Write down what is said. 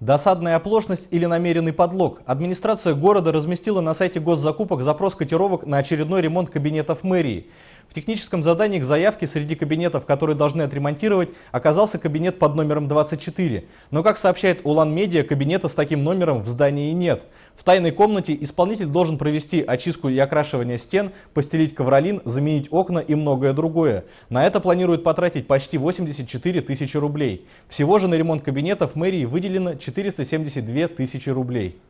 Досадная оплошность или намеренный подлог. Администрация города разместила на сайте госзакупок запрос котировок на очередной ремонт кабинетов мэрии. В техническом задании к заявке среди кабинетов, которые должны отремонтировать, оказался кабинет под номером 24. Но, как сообщает Улан Медиа, кабинета с таким номером в здании нет. В тайной комнате исполнитель должен провести очистку и окрашивание стен, постелить ковролин, заменить окна и многое другое. На это планируют потратить почти 84 тысячи рублей. Всего же на ремонт кабинетов мэрии выделено 472 тысячи рублей.